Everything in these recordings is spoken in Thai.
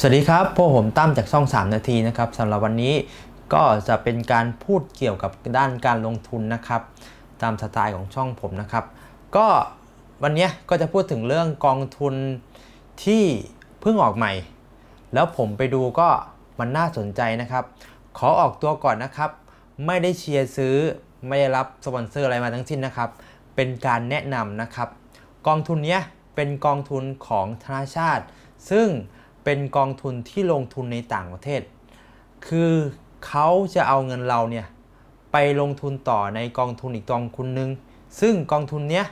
สวัสดีครับพวกผมตั้มจากช่อง 3 นาทีนะครับสำหรับวันนี้ก็จะเป็นการพูดเกี่ยวกับด้านการลงทุนนะครับ ตามสไตล์ของช่องผมนะครับ ก็วันนี้ก็จะพูดถึงเรื่องกองทุนที่เพิ่งออกใหม่ แล้วผมไปดูก็มันน่าสนใจนะครับ ขอออกตัวก่อนนะครับ ไม่ได้เชียร์ซื้อไม่ได้รับสปอนเซอร์อะไรมาทั้งสิ้นนะครับเป็นการแนะนำนะครับ กองทุนนี้เป็นกองทุนของธนาชาติ ซึ่งเป็นกองทุนที่ลงทุนในต่างประเทศ คือเขาจะเอาเงินเราเนี่ย ไปลงทุนต่อในกองทุนอีกกองทุนหนึ่งซึ่งกองทุนเนี้ย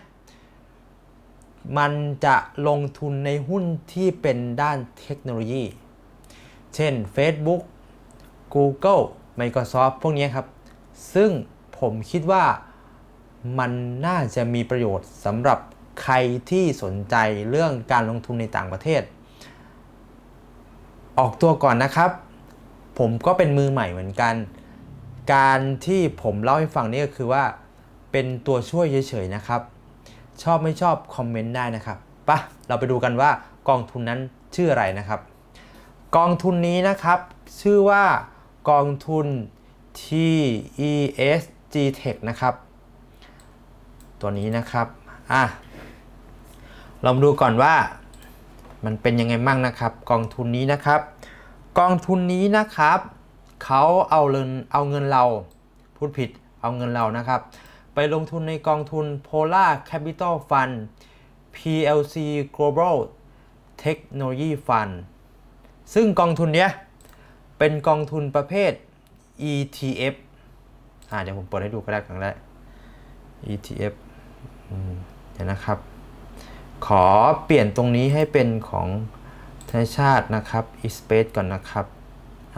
มันจะลงทุนในหุ้นที่เป็นด้านเทคโนโลยี เช่น Facebook Google Microsoft พวกนี้ครับ ซึ่งผมคิดว่ามันน่าจะมีประโยชน์สำหรับใครที่สนใจเรื่องการลงทุนในต่างประเทศออกตัวก่อนนะครับ ผมก็เป็นมือใหม่เหมือนกัน การที่ผมเล่าให้ฟังนี่ก็คือว่าเป็นตัวช่วยเฉยๆนะครับ ชอบไม่ชอบ คอมเมนต์ได้นะครับปะเราไปดูกันว่ากองทุนนั้นชื่ออะไรนะครับ กองทุนนี้นะครับ ชื่อว่า กองทุน TESG Tech นะครับ ตัวนี้นะครับ อ่ะามาดูก่อนว่ามันเป็นยังไงบ้างนะครับกองทุนนี้นะครับ กองทุนนี้นะครับ เขาเอาเงินเอาเงินเรา พูดผิดเอาเงินเรานะครับ ไปลงทุนในกองทุน Polar Capital Fund PLC Global Technology Fund ซึ่งกองทุนเนี้ยเป็นกองทุนประเภท ETF อ่าเดี๋ยวผมเปิดให้ดูก็ได้ครั้งแรก ETF เดี๋ยวนะครับขอเปลี่ยนตรงนี้ให้เป็นของธนชาตินะครับอีสเปซก่อนนะครับ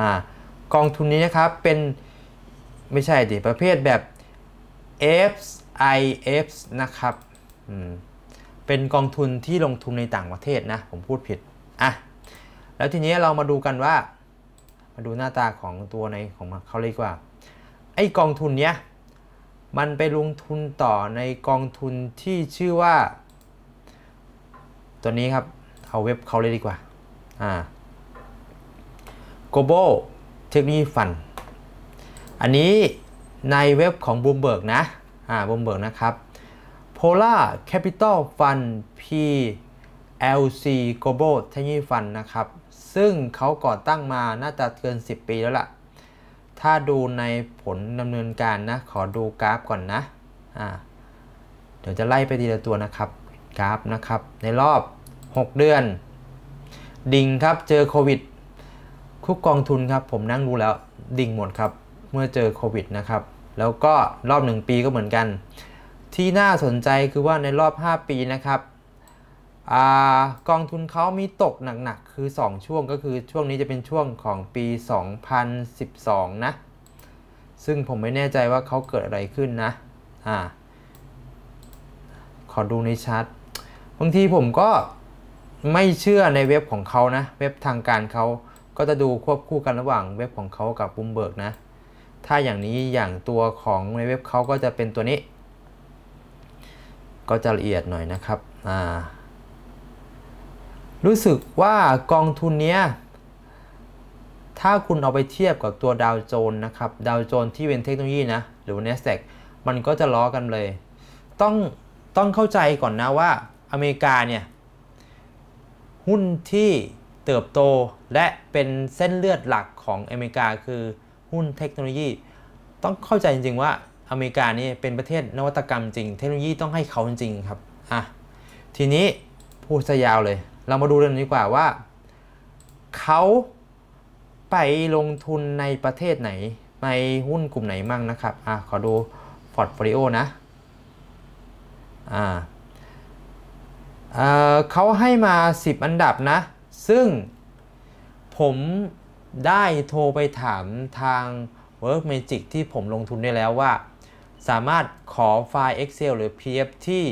อ่ากองทุนนี้นะครับเป็นไม่ใช่ดิประเภทแบบ FIF นะครับเป็นกองทุนที่ลงทุนในต่างประเทศนะผมพูดผิดอ่ะแล้วทีนี้เรามาดูกันว่า มาดูหน้าตาของตัวในของเขาเลยกว่า ไอกองทุนเนี้ย มันไปลงทุนต่อในกองทุนที่ชื่อว่าตัวนี้ครับ เอาเว็บเขาเลยดีกว่า อ่า global technology fund อันนี้ในเว็บของ Bloomberg นะ อ่า Bloomberg นะครับ Polar Capital Fund PLC Global Technology Fund นะครับ ซึ่งเขาก่อตั้งมาน่าจะเกิน 10 ปีแล้วละ่ะ ถ้าดูในผลดำเนินการนะ ขอดูกราฟก่อนนะ อ่า เดี๋ยวจะไล่ไปทีละตัวนะครับ กราฟนะครับ ในรอบ6 เดือน ดิ่งครับเจอโควิดคุกกองทุนครับผมนั่งดูแล้วดิ่งหมดครับเมื่อเจอโควิดนะครับ แล้วก็รอบ 1 ปีก็เหมือนกัน ที่น่าสนใจคือว่าในรอบ 5 ปีนะครับอกองทุนเขามีตกหนักๆ คือ 2 ช่วงก็คือช่วงนี้จะเป็นช่วงของปี 2012 นะ ซึ่งผมไม่แน่ใจว่าเขาเกิดอะไรขึ้นนะ อ่า ขอดูในชาร์ตบางทีผมก็ไม่เชื่อในเว็บของเขานะเว็บทางการเขาก็จะดูควบคู่กันระหว่างเว็บของเขากับบูมเบิร์กนะถ้าอย่างนี้อย่างตัวของในเว็บเขาก็จะเป็นตัวนี้ ก็จะละเอียดหน่อยนะครับอ่ารู้สึกว่ากองทุนเนี้ยถ้าคุณเอาไปเทียบกับตัวดาวโจนนะครับดาวโจนที่เป็นเทคโนโลยีนะหรือ n นสแ a q มันก็จะล้อกันเลยต้องต้องเข้าใจก่อนนะว่าอเมริกาเนี่ยหุ้นที่เติบโตและเป็นเส้นเลือดหลักของอเมริกา คือหุ้นเทคโนโลยี ต้องเข้าใจจริง ๆ ว่าอเมริกานี่เป็นประเทศนวัตกรรมจริง เทคโนโลยีต้องให้เขาจริงครับอ่ะทีนี้พูดซะยาวเลย เรามาดูเรื่องนี้ดีกว่าว่า เขาไปลงทุนในประเทศไหน ในหุ้นกลุ่มไหนมั่งนะครับอ่ะขอดูพอร์ตโฟลิโอนะอ่าเเขาให้มา 10 อันดับนะ ซึ่งผมได้โทรไปถามทาง Work Magic ที่ผมลงทุนได้แล้วว่า สามารถขอไฟล์ Excel หรือ PDF ที่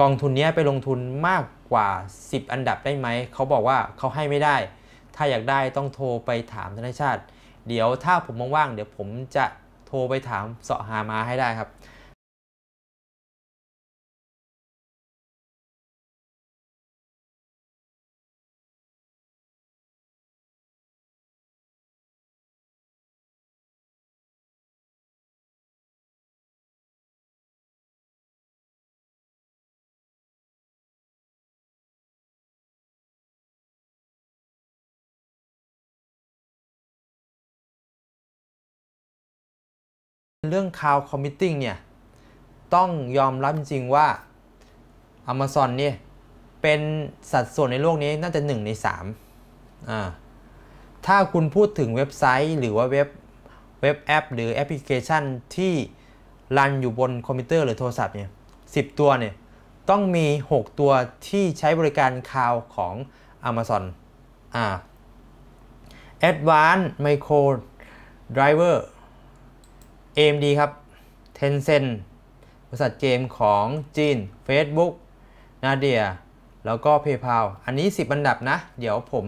กองทุนนี้ไปลงทุนมากกว่า 10 อันดับได้ไหม เขาบอกว่าเขาให้ไม่ได้ ถ้าอยากได้ต้องโทรไปถามธนชาติ เดี๋ยวถ้าผมว่างๆเดี๋ยวผมจะโทรไปถามเสาะหามาให้ได้ครับเรื่อง cloud computing เนี่ย ต้องยอมรับจริงๆ ว่า Amazon เนี่ยเป็นสัดส่วนในโลกนี้ น่าจะ 1 ใน3อ่าถ้าคุณพูดถึงเว็บไซต์ หรือว่าเว็บ เว็บแอปหรือแอปพลิเคชัน ที่รันอยู่บนคอมพิวเตอร์หรือโทรศัพท์เนี่ย 10 ตัวเนี่ยต้องมี 6 ตัวที่ใช้บริการคาวของ Amazon อ่า Advanced Micro Driver AMD ครับ Tencent บริษัทเกมของจีน Facebook Nadia แล้วก็ PayPal อันนี้ 10อันดับนะ เดี๋ยวผม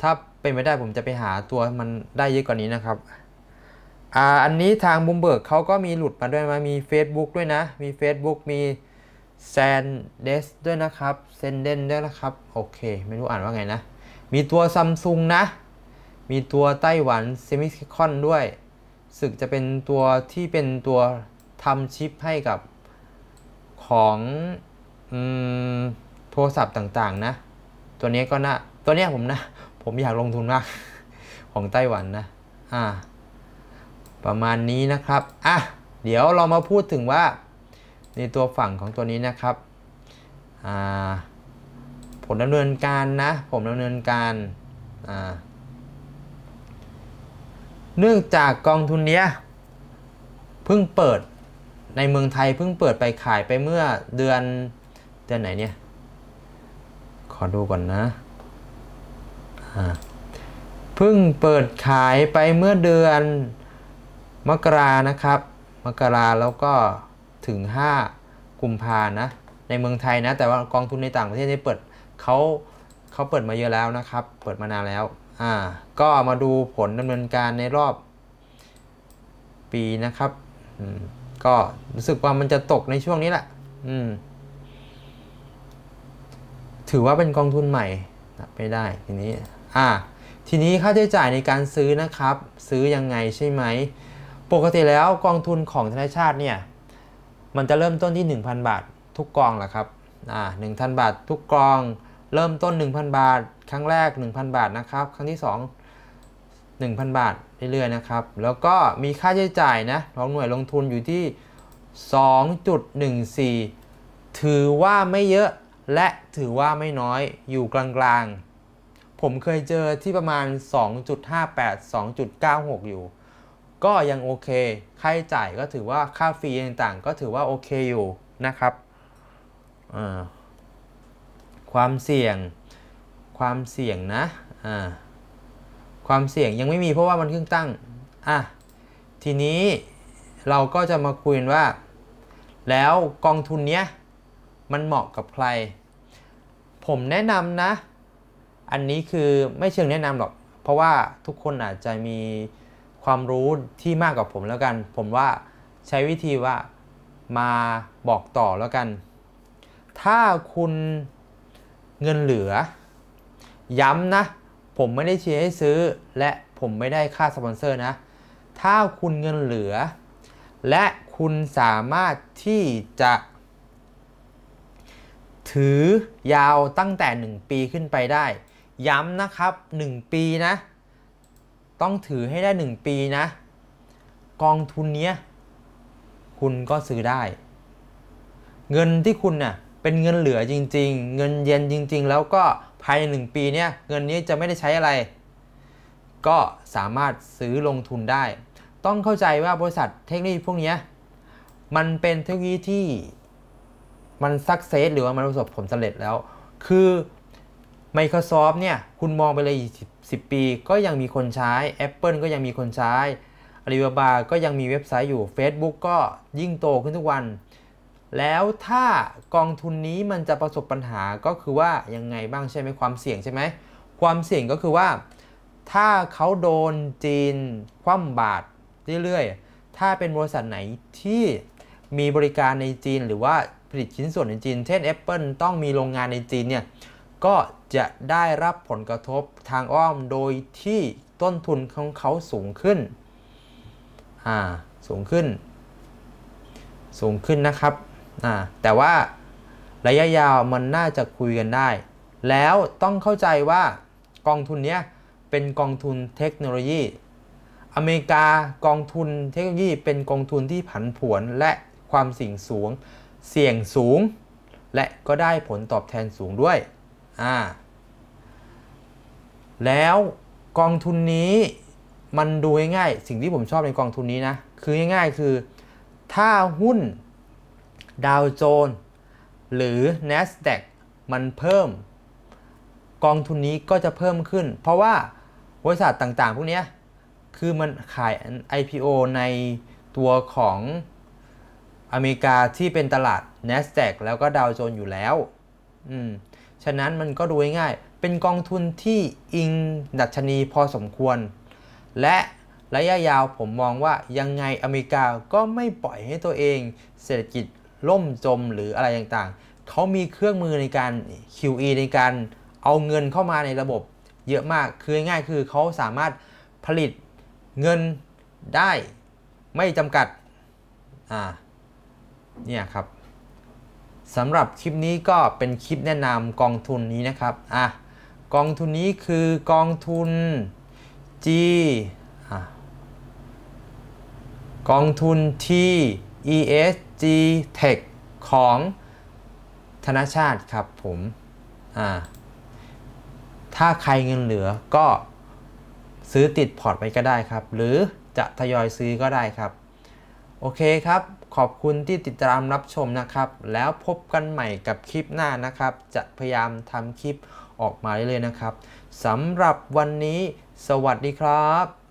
ถ้าเป็นไปได้ผมจะไปหาตัวมันได้เยอะกว่านี้นะครับ อ่า อันนี้ทางบุมเบิร์กเขาก็มีหลุดมาด้วยมามี Facebook ด้วยนะ มี Facebook มี s a n d e s ด้วยนะครับ s e n d e n ด้วยนะครับ โอเค ไม่รู้อ่านว่าไงนะ มีตัวซัมซุงนะ มีตัวไต้หวันเซมิคอนด้วยสึกจะเป็นตัวที่เป็นตัวทำชิปให้กับของอโทรศัพท์ต่าง ๆ นะ ตัวนี้ก็นะตัวนี้ผมนะผมอยากลงทุนมาก ของไต้หวันนะอ่าประมาณนี้นะครับ อ่ะ เดี๋ยวเรามาพูดถึงว่าในตัวฝั่งของตัวนี้นะครับอ่าผมดำเนินการนะ ผมดำเนินการอ่าเนื่องจากกองทุนนี้เพิ่งเปิดในเมืองไทยเพิ่งเปิดไปขายไปเมื่อเดือนเดือนไหนเนี่ย ขอดูก่อนนะ เพิ่งเปิดขายไปเมื่อเดือนมกรานะครับ มกราแล้วก็ถึง 5 กุมภานะ ในเมืองไทยนะ แต่ว่ากองทุนในต่างประเทศได้เปิดเขาเขาเปิดมาเยอะแล้วนะครับ เปิดมานานแล้วอ่า ก็มาดูผลดำเนินการในรอบปีนะครับ อืม ก็รู้สึกว่ามันจะตกในช่วงนี้แหละ อืม ถือว่าเป็นกองทุนใหม่ ไม่ได้ทีนี้ อ่า ทีนี้ค่าใช้จ่ายในการซื้อนะครับ ซื้อยังไงใช่ไหมปกติแล้วกองทุนของธนาชาติเนี่ย มันจะเริ่มต้นที่ 1,000 บาททุกกองแหละครับ อ่าหนึ่งพันบาททุกกอง เริ่มต้น1,000 บาทครั้งแรก 1,000 บาทนะครับครั้งที่2 1,000 บาท เรื่อยๆนะครับ แล้วก็มีค่าใช้จ่ายนะของหน่วยลงทุนอยู่ที่ 2.14 ถือว่าไม่เยอะและถือว่าไม่น้อยอยู่กลางๆ ผมเคยเจอที่ประมาณ 2.58 2.96 อยู่ ก็ยังโอเค ค่าใช้จ่ายก็ถือว่าค่าฟรีต่างๆ ก็ถือว่า โอเค อยู่นะครับความเสี่ยงความเสี่ยงนะอ่าความเสี่ยงยังไม่มีเพราะว่ามันเพิ่งตั้งอ่ะทีนี้เราก็จะมาคุยว่า แล้วกองทุนเนี้ย มันเหมาะกับใคร ผมแนะนำนะ อันนี้คือไม่เชิงแนะนำหรอก เพราะว่าทุกคนอาจจะมีความรู้ที่มากกว่าผมแล้วกัน ผมว่าใช้วิธีว่ามาบอกต่อแล้วกัน ถ้าคุณเงินเหลือย้ำนะ ผมไม่ได้เชียร์ให้ซื้อ และผมไม่ได้ค่าสปอนเซอร์นะ ถ้าคุณเงินเหลือ และคุณสามารถที่จะ ถือยาวตั้งแต่ 1 ปีขึ้นไปได้ ย้ำนะครับ 1 ปีนะ ต้องถือให้ได้ 1 ปีนะ กองทุนเนี้ยคุณก็ซื้อได้ เงินที่คุณนะ่ะเป็นเงินเหลือจริงๆ เงินเย็นจริงๆแล้วก็ภายใน1ปีเนี่ยเงินนี้จะไม่ได้ใช้อะไร ก็สามารถซื้อลงทุนได้ ต้องเข้าใจว่าบริษัทเทคโนโลยีพวกนี้มันเป็นเทคโนโลยีที่มันสักเซสหรือว่ามันประสบผลสำเร็จแล้ว คือ Microsoft เนี่ย คุณมองไปเลย10 ปีก็ยังมีคนใช้ Apple ก็ยังมีคนใช้ Alibaba ก็ยังมีเว็บไซต์อยู่ Facebook ก็ยิ่งโตขึ้นทุกวันแล้วถ้ากองทุนนี้มันจะประสบปัญหาก็คือว่ายังไงบ้าง ใช่ไหมความเสี่ยงใช่ไหมความเสี่ยงก็คือว่า ถ้าเขาโดนจีนคว่ำบาตรเรื่อยๆ ถ้าเป็นบริษัทไหนที่มีบริการในจีนหรือว่าผลิตชิ้นส่วนในจีน เช่น Apple ต้องมีโรงงานในจีนเนี่ยก็จะได้รับผลกระทบทางอ้อมโดยที่ต้นทุนของเขาสูงขึ้น อ่า สูงขึ้น สูงขึ้นนะครับนะแต่ว่าระยะยาวมันน่าจะคุยกันได้ แล้วต้องเข้าใจว่ากองทุนเนี้ยเป็นกองทุนเทคโนโลยี อเมริกากองทุนเทคโนโลยี เป็นกองทุนที่ผันผวนและความเสี่ยงสูงเสี่ยงสูง และก็ได้ผลตอบแทนสูงด้วยอ่าแล้วกองทุนนี้มันดูง่ายสิ่งที่ผมชอบในกองทุนนี้นะคือง่ายๆ คือถ้าหุ้นดาวโจนหรือ NASDAQ มันเพิ่ม กองทุนนี้ก็จะเพิ่มขึ้น เพราะว่าบริษัทต่าง ๆ พวกนี้คือมันขาย IPO ในตัวของอเมริกาที่เป็นตลาด NASDAQ แล้วก็ดาวโจนอยู่แล้วอืมฉะนั้นมันก็ดูง่าย เป็นกองทุนที่อิงดัชนีพอสมควร และระยะยาวผมมองว่ายังไงอเมริกาก็ไม่ปล่อยให้ตัวเองเศรษฐกิจล่มจมหรืออะไรต่างๆ เขามีเครื่องมือในการ QE ในการเอาเงินเข้ามาในระบบ เยอะมาก คือง่ายคือเขาสามารถผลิตเงินได้ ไม่จำกัด อ่าเนี่ยครับสำหรับคลิปนี้ก็เป็นคลิปแนะนำกองทุนนี้นะครับ อ่ะ กองทุนนี้คือกองทุน G อ่ะ กองทุน T ES G-Tech ของธนชาติครับผมอ่าถ้าใครเงินเหลือก็ซื้อติดพอร์ตไปก็ได้ครับ หรือจะทยอยซื้อก็ได้ครับ โอเคครับ ขอบคุณที่ติดตามรับชมนะครับ แล้วพบกันใหม่กับคลิปหน้านะครับ จะพยายามทำคลิปออกมาเรื่อยๆนะครับ สำหรับวันนี้สวัสดีครับ